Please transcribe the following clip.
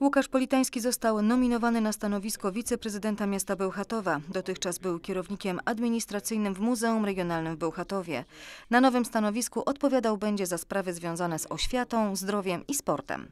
Łukasz Politański został nominowany na stanowisko wiceprezydenta miasta Bełchatowa. Dotychczas był kierownikiem administracyjnym w Muzeum Regionalnym w Bełchatowie. Na nowym stanowisku odpowiadał będzie za sprawy związane z oświatą, zdrowiem i sportem.